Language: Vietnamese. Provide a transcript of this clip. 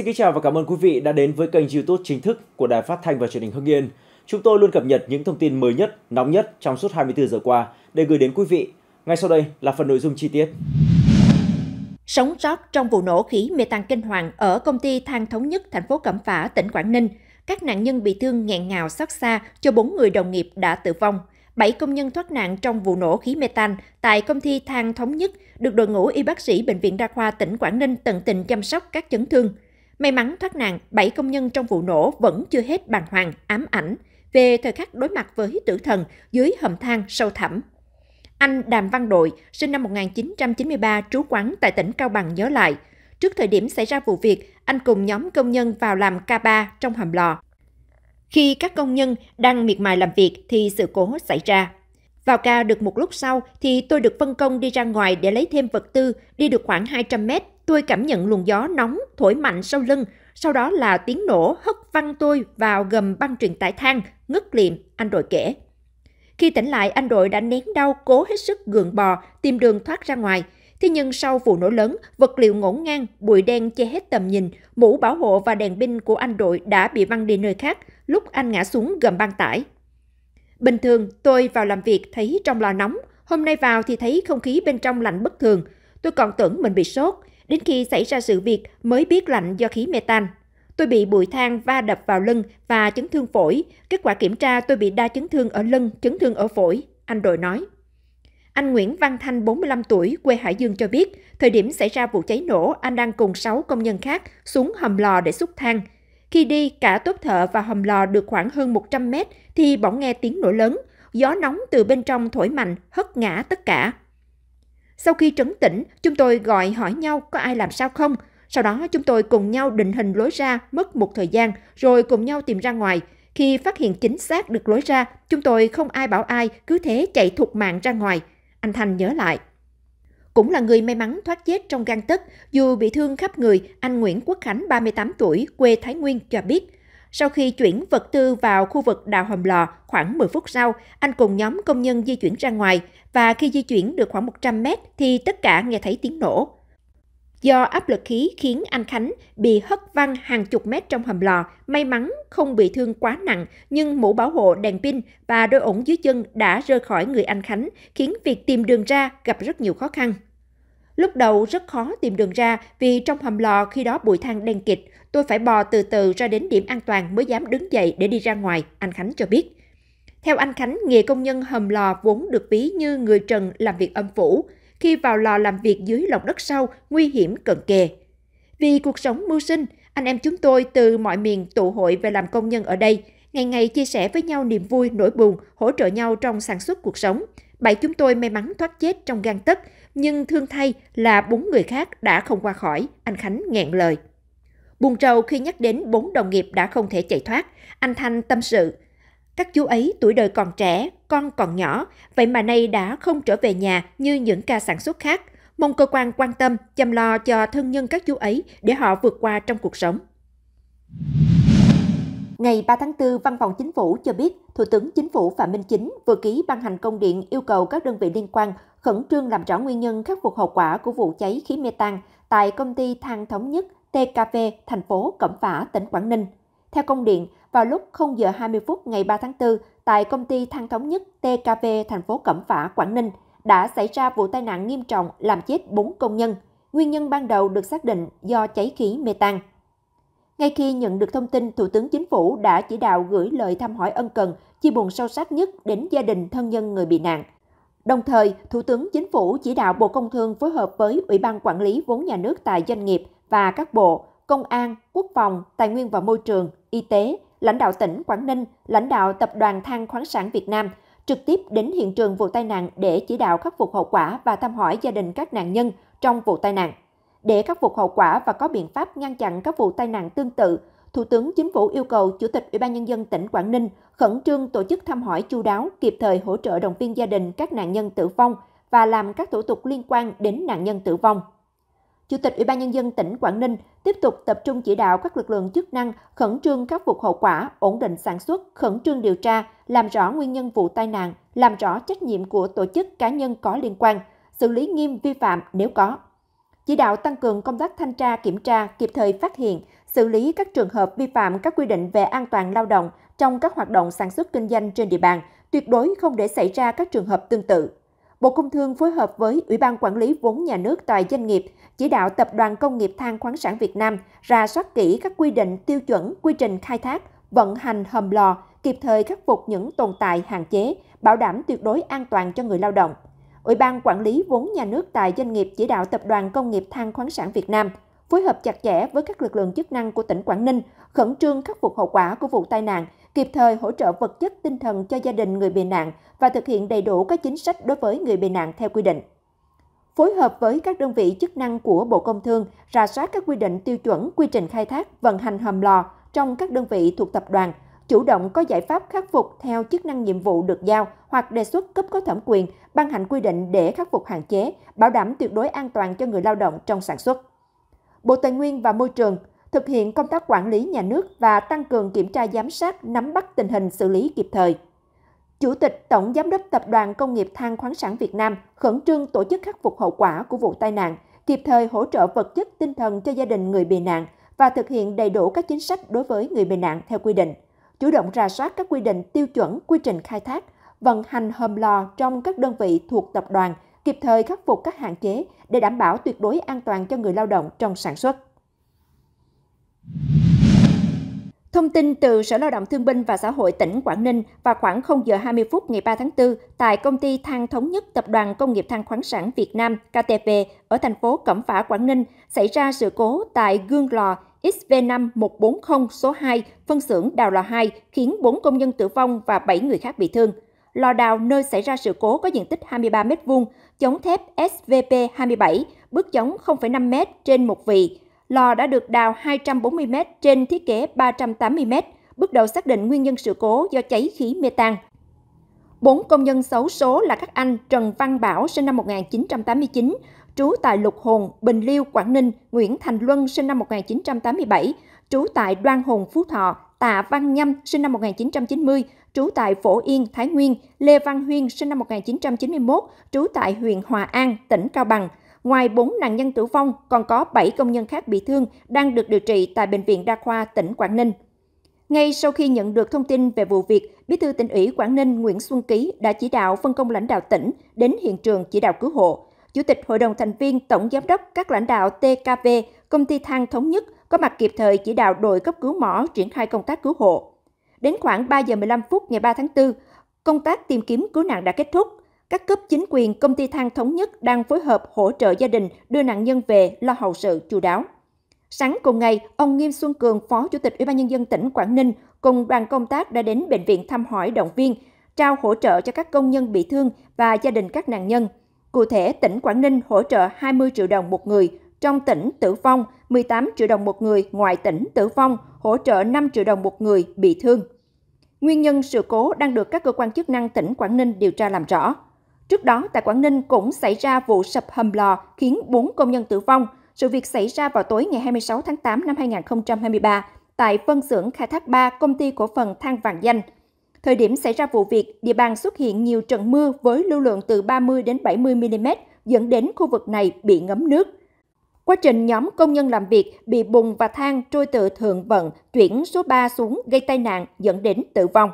Xin kính chào và cảm ơn quý vị đã đến với kênh YouTube chính thức của Đài Phát thanh và Truyền hình Hưng Yên. Chúng tôi luôn cập nhật những thông tin mới nhất, nóng nhất trong suốt 24 giờ qua để gửi đến quý vị. Ngay sau đây là phần nội dung chi tiết. Sống sót trong vụ nổ khí mê tan kinh hoàng ở công ty than thống nhất thành phố Cẩm Phả, tỉnh Quảng Ninh, các nạn nhân bị thương nghẹn ngào xót xa cho bốn người đồng nghiệp đã tử vong. Bảy công nhân thoát nạn trong vụ nổ khí mê tan tại công ty than thống nhất được đội ngũ y bác sĩ Bệnh viện Đa khoa tỉnh Quảng Ninh tận tình chăm sóc các chấn thương. May mắn thoát nạn, 7 công nhân trong vụ nổ vẫn chưa hết bàng hoàng, ám ảnh về thời khắc đối mặt với tử thần dưới hầm thang sâu thẳm. Anh Đàm Văn Đội, sinh năm 1993, trú quán tại tỉnh Cao Bằng nhớ lại, trước thời điểm xảy ra vụ việc, anh cùng nhóm công nhân vào làm K3 trong hầm lò. Khi các công nhân đang miệt mài làm việc thì sự cố xảy ra. Vào ca được một lúc sau thì tôi được phân công đi ra ngoài để lấy thêm vật tư, đi được khoảng 200 mét, tôi cảm nhận luồng gió nóng thổi mạnh sau lưng, sau đó là tiếng nổ hất văng tôi vào gầm băng truyền tải than, ngất liệm, anh đội kể. Khi tỉnh lại, anh đội đã nén đau, cố hết sức gượng bò, tìm đường thoát ra ngoài. Thế nhưng sau vụ nổ lớn, vật liệu ngổn ngang, bụi đen che hết tầm nhìn, mũ bảo hộ và đèn pin của anh đội đã bị văng đi nơi khác lúc anh ngã xuống gầm băng tải. Bình thường, tôi vào làm việc thấy trong lò nóng, hôm nay vào thì thấy không khí bên trong lạnh bất thường. Tôi còn tưởng mình bị sốt, đến khi xảy ra sự việc mới biết lạnh do khí metan. Tôi bị bụi than va đập vào lưng và chấn thương phổi. Kết quả kiểm tra tôi bị đa chấn thương ở lưng, chấn thương ở phổi, anh đội nói. Anh Nguyễn Văn Thanh, 45 tuổi, quê Hải Dương cho biết, thời điểm xảy ra vụ cháy nổ, anh đang cùng 6 công nhân khác xuống hầm lò để xúc thang. Khi đi, cả tốt thợ và hầm lò được khoảng hơn 100 mét thì bỗng nghe tiếng nổ lớn, gió nóng từ bên trong thổi mạnh, hất ngã tất cả. Sau khi trấn tĩnh, chúng tôi gọi hỏi nhau có ai làm sao không. Sau đó chúng tôi cùng nhau định hình lối ra mất một thời gian rồi cùng nhau tìm ra ngoài. Khi phát hiện chính xác được lối ra, chúng tôi không ai bảo ai, cứ thế chạy thục mạng ra ngoài. Anh Thành nhớ lại, cũng là người may mắn thoát chết trong gan tấc dù bị thương khắp người, anh Nguyễn Quốc Khánh 38 tuổi, quê Thái Nguyên cho biết. Sau khi chuyển vật tư vào khu vực đào hầm lò, khoảng 10 phút sau, anh cùng nhóm công nhân di chuyển ra ngoài và khi di chuyển được khoảng 100 mét thì tất cả nghe thấy tiếng nổ. Do áp lực khí khiến anh Khánh bị hất văng hàng chục mét trong hầm lò, may mắn không bị thương quá nặng, nhưng mũ bảo hộ đèn pin và đôi ủng dưới chân đã rơi khỏi người anh Khánh, khiến việc tìm đường ra gặp rất nhiều khó khăn. Lúc đầu rất khó tìm đường ra vì trong hầm lò khi đó bụi than đen kịt, tôi phải bò từ từ ra đến điểm an toàn mới dám đứng dậy để đi ra ngoài, anh Khánh cho biết. Theo anh Khánh, nghề công nhân hầm lò vốn được ví như người trần làm việc âm phủ, khi vào lò làm việc dưới lòng đất sâu nguy hiểm cận kề. Vì cuộc sống mưu sinh, anh em chúng tôi từ mọi miền tụ hội về làm công nhân ở đây, ngày ngày chia sẻ với nhau niềm vui, nỗi buồn, hỗ trợ nhau trong sản xuất cuộc sống. Bảy chúng tôi may mắn thoát chết trong gan tấc nhưng thương thay là bốn người khác đã không qua khỏi, anh Khánh nghẹn lời. Buồn rầu khi nhắc đến bốn đồng nghiệp đã không thể chạy thoát, anh Thanh tâm sự, các chú ấy tuổi đời còn trẻ, con còn nhỏ, vậy mà nay đã không trở về nhà như những ca sản xuất khác. Mong cơ quan quan tâm, chăm lo cho thân nhân các chú ấy để họ vượt qua trong cuộc sống. Ngày 3 tháng 4, Văn phòng Chính phủ cho biết Thủ tướng Chính phủ Phạm Minh Chính vừa ký ban hành công điện yêu cầu các đơn vị liên quan khẩn trương làm rõ nguyên nhân khắc phục hậu quả của vụ cháy khí mê tan tại công ty than thống nhất TKV thành phố Cẩm Phả, tỉnh Quảng Ninh – theo công điện, vào lúc 0 giờ 20 phút ngày 3 tháng 4 tại công ty than thống nhất TKV thành phố Cẩm Phả, Quảng Ninh đã xảy ra vụ tai nạn nghiêm trọng làm chết 4 công nhân. Nguyên nhân ban đầu được xác định do cháy khí mê tan. Ngay khi nhận được thông tin, Thủ tướng Chính phủ đã chỉ đạo gửi lời thăm hỏi ân cần, chia buồn sâu sắc nhất đến gia đình thân nhân người bị nạn. Đồng thời, Thủ tướng Chính phủ chỉ đạo Bộ Công Thương phối hợp với Ủy ban Quản lý vốn nhà nước tại doanh nghiệp và các bộ, Công an, Quốc phòng, Tài nguyên và Môi trường, y tế, lãnh đạo tỉnh Quảng Ninh, lãnh đạo Tập đoàn Than khoáng sản Việt Nam trực tiếp đến hiện trường vụ tai nạn để chỉ đạo khắc phục hậu quả và thăm hỏi gia đình các nạn nhân trong vụ tai nạn. Để khắc phục hậu quả và có biện pháp ngăn chặn các vụ tai nạn tương tự, Thủ tướng Chính phủ yêu cầu Chủ tịch Ủy ban nhân dân tỉnh Quảng Ninh khẩn trương tổ chức thăm hỏi chu đáo, kịp thời hỗ trợ động viên gia đình các nạn nhân tử vong và làm các thủ tục liên quan đến nạn nhân tử vong. Chủ tịch Ủy ban nhân dân tỉnh Quảng Ninh tiếp tục tập trung chỉ đạo các lực lượng chức năng khẩn trương khắc phục hậu quả, ổn định sản xuất, khẩn trương điều tra, làm rõ nguyên nhân vụ tai nạn, làm rõ trách nhiệm của tổ chức cá nhân có liên quan, xử lý nghiêm vi phạm nếu có. Chỉ đạo tăng cường công tác thanh tra kiểm tra, kịp thời phát hiện, xử lý các trường hợp vi phạm các quy định về an toàn lao động trong các hoạt động sản xuất kinh doanh trên địa bàn, tuyệt đối không để xảy ra các trường hợp tương tự. Bộ Công Thương phối hợp với Ủy ban Quản lý vốn nhà nước tại doanh nghiệp chỉ đạo Tập đoàn Công nghiệp Than khoáng sản Việt Nam ra soát kỹ các quy định, tiêu chuẩn, quy trình khai thác, vận hành hầm lò, kịp thời khắc phục những tồn tại hạn chế, bảo đảm tuyệt đối an toàn cho người lao động. Ủy ban Quản lý vốn nhà nước tại doanh nghiệp chỉ đạo Tập đoàn Công nghiệp Than khoáng sản Việt Nam phối hợp chặt chẽ với các lực lượng chức năng của tỉnh Quảng Ninh, khẩn trương khắc phục hậu quả của vụ tai nạn kịp thời hỗ trợ vật chất tinh thần cho gia đình người bị nạn và thực hiện đầy đủ các chính sách đối với người bị nạn theo quy định. Phối hợp với các đơn vị chức năng của Bộ Công Thương, rà soát các quy định tiêu chuẩn quy trình khai thác, vận hành hầm lò trong các đơn vị thuộc tập đoàn, chủ động có giải pháp khắc phục theo chức năng nhiệm vụ được giao hoặc đề xuất cấp có thẩm quyền ban hành quy định để khắc phục hạn chế, bảo đảm tuyệt đối an toàn cho người lao động trong sản xuất. Bộ Tài nguyên và Môi trường thực hiện công tác quản lý nhà nước và tăng cường kiểm tra giám sát, nắm bắt tình hình xử lý kịp thời. Chủ tịch Tổng Giám đốc Tập đoàn Công nghiệp Than khoáng sản Việt Nam khẩn trương tổ chức khắc phục hậu quả của vụ tai nạn, kịp thời hỗ trợ vật chất tinh thần cho gia đình người bị nạn và thực hiện đầy đủ các chính sách đối với người bị nạn theo quy định. Chủ động ra soát các quy định tiêu chuẩn, quy trình khai thác, vận hành hầm lò trong các đơn vị thuộc tập đoàn, kịp thời khắc phục các hạn chế để đảm bảo tuyệt đối an toàn cho người lao động trong sản xuất. Thông tin từ Sở Lao động Thương binh và Xã hội tỉnh Quảng Ninh vào khoảng 0 giờ 20 phút ngày 3 tháng 4 tại công ty than thống nhất Tập đoàn Công nghiệp than khoáng sản Việt Nam KTP ở thành phố Cẩm Phả, Quảng Ninh xảy ra sự cố tại gương lò XV5140 số 2 phân xưởng đào lò 2 khiến 4 công nhân tử vong và 7 người khác bị thương. Lò đào nơi xảy ra sự cố có diện tích 23 m2, chống thép SVP 27, bước chống 0,5 m trên một vị, Lò đã được đào 240m trên thiết kế 380m, bước đầu xác định nguyên nhân sự cố do cháy khí mê tan. Bốn công nhân xấu số là các anh Trần Văn Bảo sinh năm 1989, trú tại Lục Hồn, Bình Liêu, Quảng Ninh, Nguyễn Thành Luân sinh năm 1987, trú tại Đoan Hùng, Phú Thọ, Tạ Văn Nhâm sinh năm 1990, trú tại Phổ Yên, Thái Nguyên, Lê Văn Huyên sinh năm 1991, trú tại huyện Hòa An, tỉnh Cao Bằng – Ngoài 4 nạn nhân tử vong, còn có 7 công nhân khác bị thương đang được điều trị tại Bệnh viện Đa khoa tỉnh Quảng Ninh. Ngay sau khi nhận được thông tin về vụ việc, Bí thư tỉnh ủy Quảng Ninh Nguyễn Xuân Ký đã chỉ đạo phân công lãnh đạo tỉnh đến hiện trường chỉ đạo cứu hộ. Chủ tịch Hội đồng thành viên, Tổng giám đốc, các lãnh đạo TKV, công ty than thống nhất có mặt kịp thời chỉ đạo đội cấp cứu mỏ triển khai công tác cứu hộ. Đến khoảng 3 giờ 15 phút ngày 3 tháng 4, công tác tìm kiếm cứu nạn đã kết thúc các cấp chính quyền công ty than thống nhất đang phối hợp hỗ trợ gia đình đưa nạn nhân về lo hậu sự chú đáo. Sáng cùng ngày, ông Nghiêm Xuân Cường, Phó Chủ tịch Ủy ban nhân dân tỉnh Quảng Ninh cùng đoàn công tác đã đến bệnh viện thăm hỏi động viên, trao hỗ trợ cho các công nhân bị thương và gia đình các nạn nhân. Cụ thể, tỉnh Quảng Ninh hỗ trợ 20 triệu đồng một người trong tỉnh tử vong, 18 triệu đồng một người ngoài tỉnh tử vong, hỗ trợ 5 triệu đồng một người bị thương. Nguyên nhân sự cố đang được các cơ quan chức năng tỉnh Quảng Ninh điều tra làm rõ. Trước đó, tại Quảng Ninh cũng xảy ra vụ sập hầm lò khiến 4 công nhân tử vong. Sự việc xảy ra vào tối ngày 26 tháng 8 năm 2023 tại phân xưởng khai thác 3 công ty cổ phần than vàng danh. Thời điểm xảy ra vụ việc, địa bàn xuất hiện nhiều trận mưa với lưu lượng từ 30 đến 70 mm dẫn đến khu vực này bị ngấm nước. Quá trình nhóm công nhân làm việc bị bùng và than trôi từ thượng vận chuyển số 3 xuống gây tai nạn dẫn đến tử vong.